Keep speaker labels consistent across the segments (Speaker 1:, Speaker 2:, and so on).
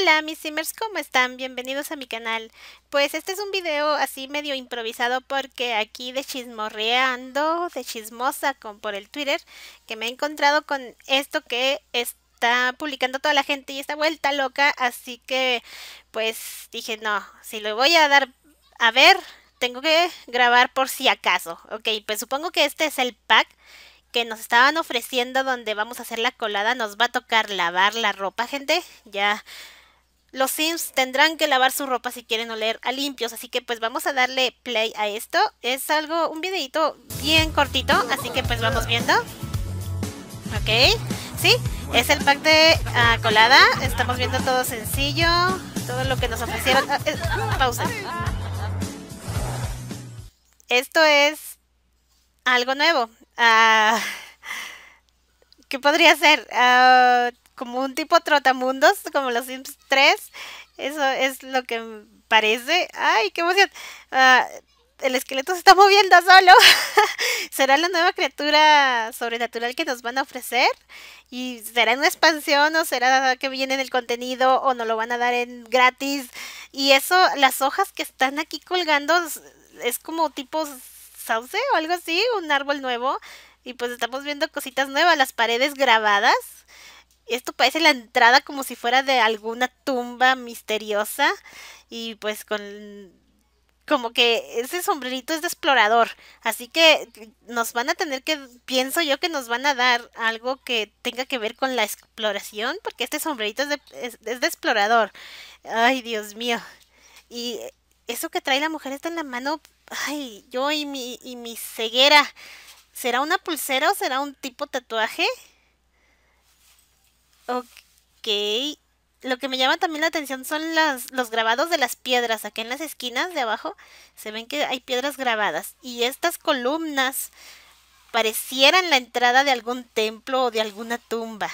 Speaker 1: Hola mis simmers, ¿cómo están? Bienvenidos a mi canal. Pues este es un video así medio improvisado porque aquí de chismorreando, de chismosa con, por el Twitter, que me he encontrado con esto que está publicando toda la gente y está vuelta loca, así que pues dije, no, si lo voy a dar a ver, tengo que grabar por si acaso. Ok, pues supongo que este es el pack que nos estaban ofreciendo donde vamos a hacer la colada, nos va a tocar lavar la ropa, gente. Ya los Sims tendrán que lavar su ropa si quieren oler a limpios, así que pues vamos a darle play a esto. Es algo, un videito bien cortito, así que pues vamos viendo. Ok, sí, es el pack de ah, colada, estamos viendo todo sencillo, todo lo que nos ofrecieron. Ah, pausa. Esto es algo nuevo. Ah, ¿Qué podría ser? como un tipo trotamundos, como los Sims 3. Eso es lo que parece. ¡Ay, qué emoción! Ah, el esqueleto se está moviendo solo. ¿Será la nueva criatura sobrenatural que nos van a ofrecer? ¿Y será en una expansión o será que viene en el contenido o nos lo van a dar en gratis? Y eso, las hojas que están aquí colgando es como tipo sauce o algo así, un árbol nuevo. Y pues estamos viendo cositas nuevas, las paredes grabadas esto parece la entrada como si fuera de alguna tumba misteriosa y pues con como que ese sombrerito es de explorador, así que nos van a tener que pienso yo que nos van a dar algo que tenga que ver con la exploración porque este sombrerito es de, de explorador. Ay, Dios mío. Y eso que trae la mujer está en la mano, ay, yo y mi y mi ceguera. ¿Será una pulsera o será un tipo tatuaje? Ok. Lo que me llama también la atención son los grabados de las piedras. Aquí en las esquinas de abajo se ven que hay piedras grabadas. Y estas columnas parecieran la entrada de algún templo o de alguna tumba.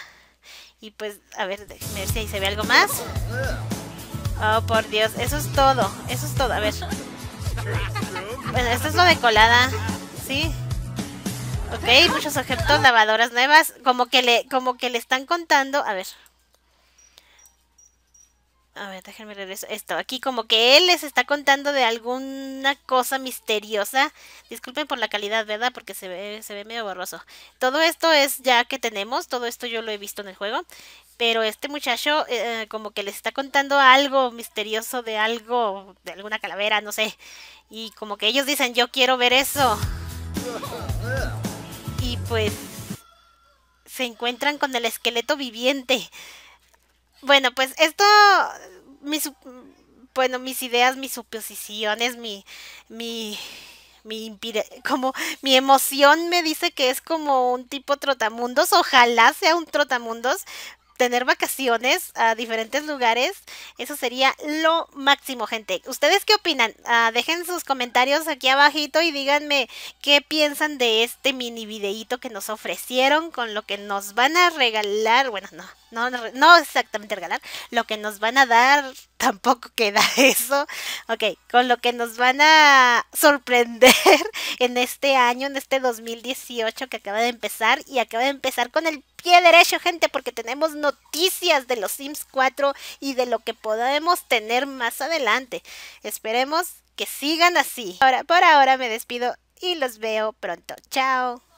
Speaker 1: Y pues, a ver, déjenme ver si ahí se ve algo más. Oh, por Dios, eso es todo. Eso es todo. A ver. Bueno, esto es lo de colada. Sí. Ok, muchos objetos, lavadoras nuevas. Como que le, como que le están contando. A ver. A ver, déjenme regresar Esto, aquí como que él les está contando de alguna cosa misteriosa. Disculpen por la calidad, ¿verdad? Porque se ve, se ve medio borroso. Todo esto es ya que tenemos, todo esto yo lo he visto en el juego. Pero este muchacho eh, como que les está contando algo misterioso de algo, de alguna calavera, no sé. Y como que ellos dicen, yo quiero ver eso pues se encuentran con el esqueleto viviente. Bueno, pues esto, mis, bueno, mis ideas, mis suposiciones, mi, mi, mi como mi emoción me dice que es como un tipo trotamundos, ojalá sea un trotamundos, tener vacaciones a diferentes lugares. Eso sería lo máximo, gente. ¿Ustedes qué opinan? Ah, dejen sus comentarios aquí abajito y díganme qué piensan de este mini videíto que nos ofrecieron con lo que nos van a regalar. Bueno, no no, no exactamente regalar, lo que nos van a dar tampoco queda eso, ok, con lo que nos van a sorprender en este año, en este 2018 que acaba de empezar y acaba de empezar con el pie derecho, gente, porque tenemos noticias de los Sims 4 y de lo que podemos tener más adelante. Esperemos que sigan así. Ahora, por ahora me despido y los veo pronto. Chao.